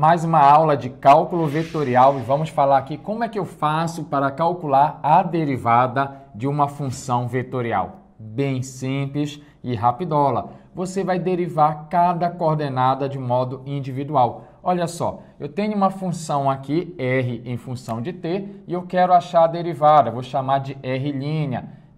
mais uma aula de cálculo vetorial e vamos falar aqui como é que eu faço para calcular a derivada de uma função vetorial. Bem simples e rapidola. Você vai derivar cada coordenada de modo individual. Olha só, eu tenho uma função aqui, r em função de t, e eu quero achar a derivada, vou chamar de r'.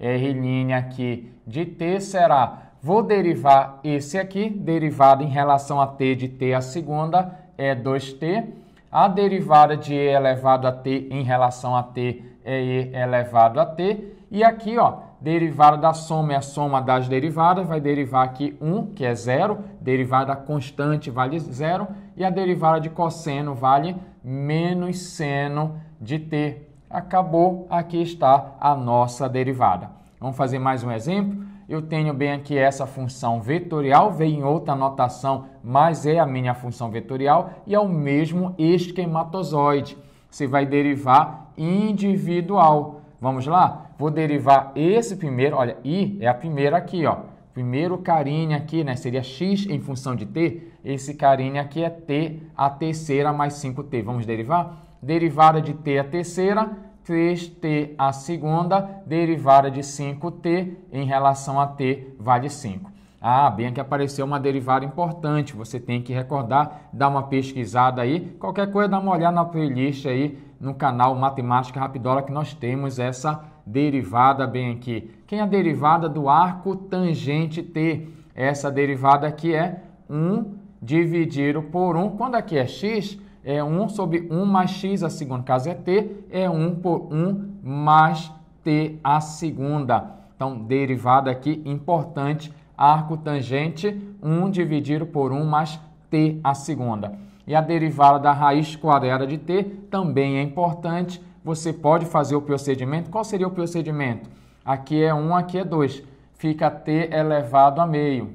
r' aqui de t será, vou derivar esse aqui, derivada em relação a t de t a segunda, é 2t. A derivada de e elevado a t em relação a t é e elevado a t. E aqui, ó, derivada da soma é a soma das derivadas, vai derivar aqui 1, que é zero, derivada constante vale zero, e a derivada de cosseno vale menos seno de t. Acabou, aqui está a nossa derivada. Vamos fazer mais um exemplo? eu tenho bem aqui essa função vetorial, vem em outra notação, mas é a minha função vetorial, e é o mesmo esquematozoide. Você vai derivar individual. Vamos lá? Vou derivar esse primeiro, olha, i é a primeira aqui, ó. Primeiro carinha aqui, né? Seria x em função de t. Esse carinha aqui é t a terceira mais 5t. Vamos derivar? Derivada de t a terceira 3 t a segunda derivada de 5t em relação a t vale 5. Ah, bem que apareceu uma derivada importante, você tem que recordar, dar uma pesquisada aí. Qualquer coisa, dá uma olhada na playlist aí no canal Matemática Rapidola que nós temos essa derivada bem aqui. Quem é a derivada do arco tangente t? Essa derivada aqui é 1 dividido por 1. Quando aqui é x, é 1 sobre 1 mais x, a segunda caso é t, é 1 por 1 mais t, a segunda. Então, derivada aqui, importante, arco tangente, 1 dividido por 1 mais t, a segunda. E a derivada da raiz quadrada de t também é importante, você pode fazer o procedimento. Qual seria o procedimento? Aqui é 1, aqui é 2. Fica t elevado a meio.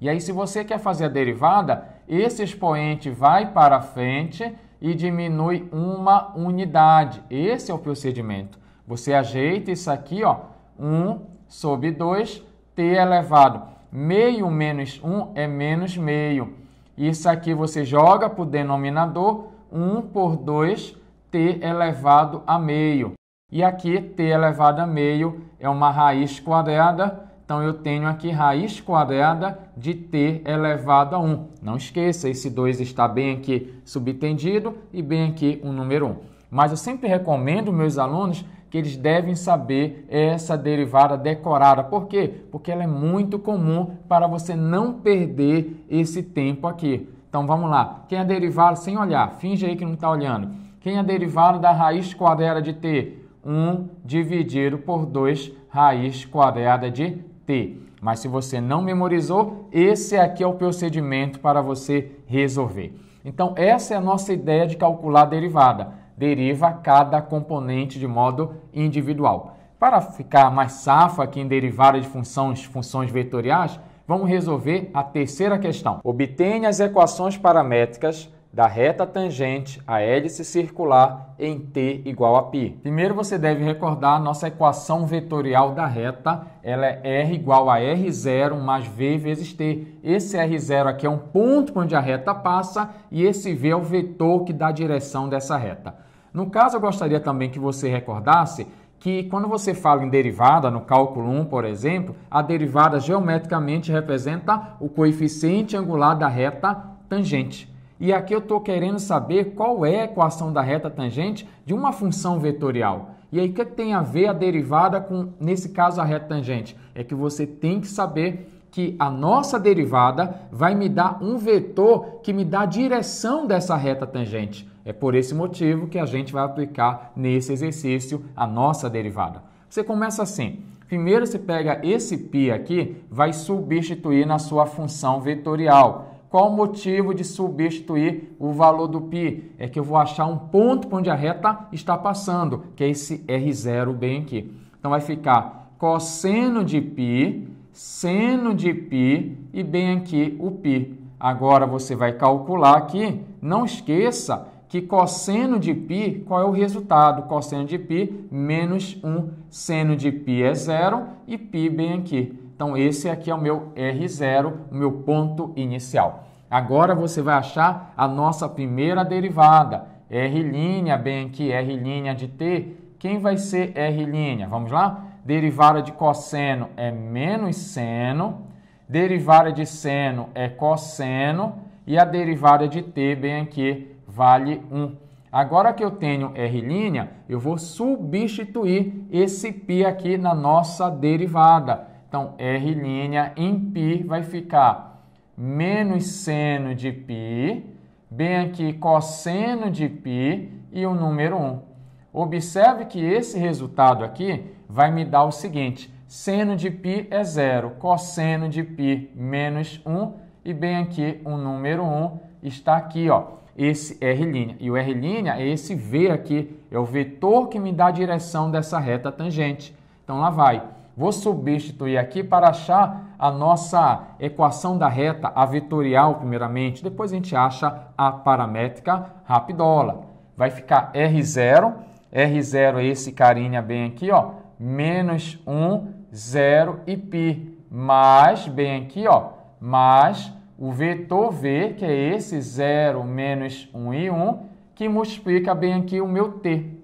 E aí, se você quer fazer a derivada, esse expoente vai para frente e diminui uma unidade. Esse é o procedimento. Você ajeita isso aqui, ó, 1 sobre 2, t elevado. Meio menos 1 é menos meio. Isso aqui você joga para o denominador, 1 por 2, t elevado a meio. E aqui, t elevado a meio é uma raiz quadrada então eu tenho aqui raiz quadrada de t elevado a 1. Não esqueça, esse 2 está bem aqui subtendido e bem aqui o número 1. Mas eu sempre recomendo meus alunos que eles devem saber essa derivada decorada. Por quê? Porque ela é muito comum para você não perder esse tempo aqui. Então vamos lá. Quem é derivado sem olhar? Finge aí que não está olhando. Quem é derivado da raiz quadrada de t? 1 dividido por 2 raiz quadrada de T. Mas se você não memorizou, esse aqui é o procedimento para você resolver. Então, essa é a nossa ideia de calcular derivada. Deriva cada componente de modo individual. Para ficar mais safo aqui em derivada de funções, funções vetoriais, vamos resolver a terceira questão. Obtenha as equações paramétricas da reta tangente à hélice circular em t igual a π. Primeiro você deve recordar a nossa equação vetorial da reta, ela é r igual a r0 mais v vezes t. Esse r0 aqui é um ponto onde a reta passa e esse v é o vetor que dá a direção dessa reta. No caso, eu gostaria também que você recordasse que quando você fala em derivada, no cálculo 1, por exemplo, a derivada geometricamente representa o coeficiente angular da reta tangente. E aqui eu estou querendo saber qual é a equação da reta tangente de uma função vetorial. E aí, o é que tem a ver a derivada com, nesse caso, a reta tangente? É que você tem que saber que a nossa derivada vai me dar um vetor que me dá a direção dessa reta tangente. É por esse motivo que a gente vai aplicar nesse exercício a nossa derivada. Você começa assim. Primeiro você pega esse π aqui, vai substituir na sua função vetorial. Qual o motivo de substituir o valor do π? É que eu vou achar um ponto onde a reta está passando, que é esse R0 bem aqui. Então vai ficar cosseno de π, seno de π e bem aqui o π. Agora você vai calcular aqui, não esqueça que cosseno de π, qual é o resultado? Cosseno de π menos 1, seno de π é zero e π bem aqui. Então esse aqui é o meu R0, o meu ponto inicial. Agora você vai achar a nossa primeira derivada, R' bem aqui, R' de t. Quem vai ser R'? Vamos lá? Derivada de cosseno é menos seno, derivada de seno é cosseno e a derivada de t bem aqui vale 1. Agora que eu tenho R', eu vou substituir esse π aqui na nossa derivada. Então, R' em π vai ficar menos seno de π, bem aqui cosseno de π e o número 1. Observe que esse resultado aqui vai me dar o seguinte, seno de π é zero, cosseno de π menos 1 e bem aqui o número 1 está aqui, ó, esse R'. E o R' é esse V aqui, é o vetor que me dá a direção dessa reta tangente. Então lá vai Vou substituir aqui para achar a nossa equação da reta, a vetorial primeiramente, depois a gente acha a paramétrica rapidola. Vai ficar R0, R0 é esse carinha bem aqui, ó, menos 1, 0 e π, mais bem aqui, ó, mais o vetor V, que é esse 0, menos 1 e 1, que multiplica bem aqui o meu t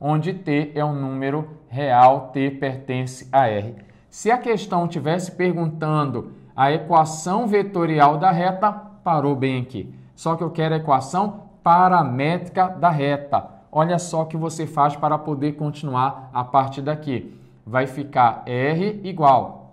onde T é um número real, T pertence a R. Se a questão tivesse perguntando a equação vetorial da reta, parou bem aqui. Só que eu quero a equação paramétrica da reta. Olha só o que você faz para poder continuar a partir daqui. Vai ficar R igual.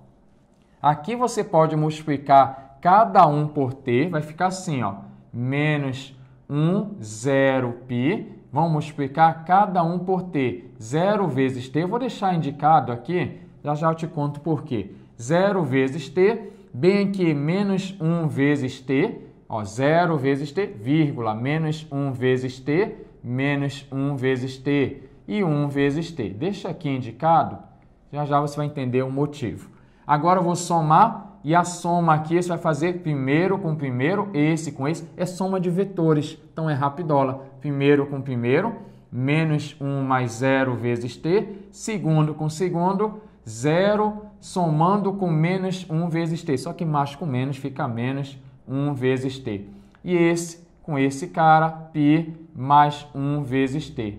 Aqui você pode multiplicar cada um por T, vai ficar assim, ó, menos 1, 0, π, Vamos multiplicar cada um por t. 0 vezes t, eu vou deixar indicado aqui, já já eu te conto por quê. 0 vezes t, bem aqui menos 1 vezes t, 0 vezes t, vírgula, menos 1 vezes t, menos 1 vezes t e 1 vezes t. Deixa aqui indicado, já já você vai entender o motivo. Agora eu vou somar e a soma aqui, você vai fazer primeiro com primeiro, esse com esse, é soma de vetores. Então é rapidola. Primeiro com primeiro, menos 1 mais 0 vezes t. Segundo com segundo, 0 somando com menos 1 vezes t. Só que mais com menos fica menos 1 vezes t. E esse com esse cara, π mais 1 vezes t.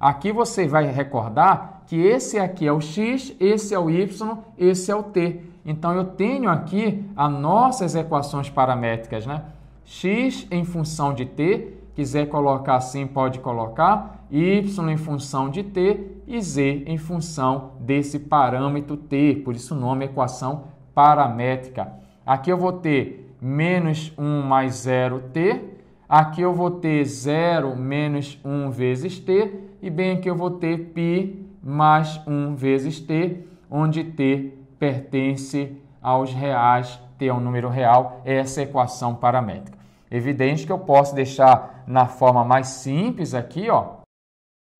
Aqui você vai recordar que esse aqui é o x, esse é o y, esse é o t. Então eu tenho aqui as nossas equações paramétricas, né? x em função de t, quiser colocar assim, pode colocar, y em função de t e z em função desse parâmetro t, por isso o nome é equação paramétrica. Aqui eu vou ter menos 1 mais 0t, aqui eu vou ter 0 menos 1 vezes t e bem aqui eu vou ter π mais 1 vezes t, onde t pertence aos reais, t é um número real, é essa equação paramétrica. Evidente que eu posso deixar na forma mais simples aqui, ó,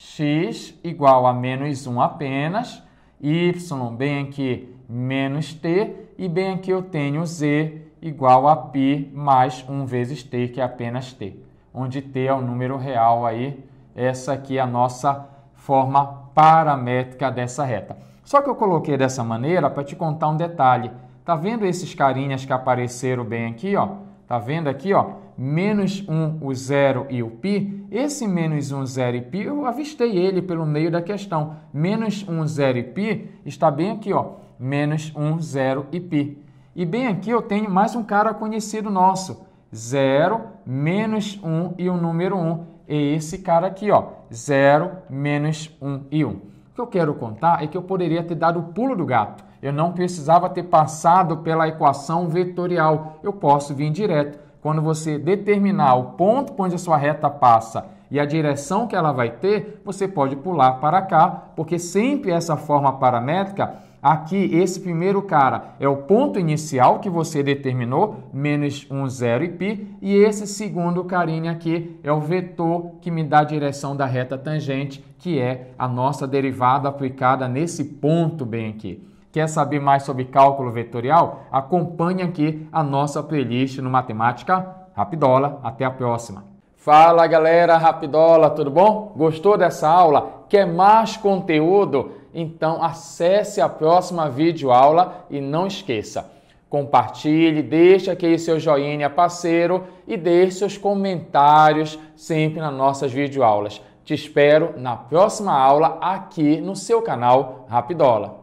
x igual a menos 1 apenas, y bem aqui menos t, e bem aqui eu tenho z igual a π mais 1 vezes t, que é apenas t, onde t é o número real aí essa aqui é a nossa forma paramétrica dessa reta. Só que eu coloquei dessa maneira para te contar um detalhe. Tá vendo esses carinhas que apareceram bem aqui, ó? Tá vendo aqui, ó? Menos 1, o 0 e o π. Esse menos 1, 0 e π, eu avistei ele pelo meio da questão. Menos 1, 0 e π está bem aqui, ó. Menos 1, 0 e π. E bem aqui eu tenho mais um cara conhecido nosso. 0, menos 1 e o número 1 é esse cara aqui, ó, 0, menos 1 e 1. O que eu quero contar é que eu poderia ter dado o pulo do gato. Eu não precisava ter passado pela equação vetorial. Eu posso vir direto. Quando você determinar o ponto onde a sua reta passa e a direção que ela vai ter, você pode pular para cá, porque sempre essa forma paramétrica Aqui, esse primeiro cara é o ponto inicial que você determinou, menos um zero e π, e esse segundo carinha aqui é o vetor que me dá a direção da reta tangente, que é a nossa derivada aplicada nesse ponto bem aqui. Quer saber mais sobre cálculo vetorial? Acompanhe aqui a nossa playlist no Matemática Rapidola. Até a próxima! Fala galera Rapidola, tudo bom? Gostou dessa aula? Quer mais conteúdo? Então acesse a próxima videoaula e não esqueça, compartilhe, deixe aquele seu joinha parceiro e deixe seus comentários sempre nas nossas videoaulas. Te espero na próxima aula aqui no seu canal Rapidola.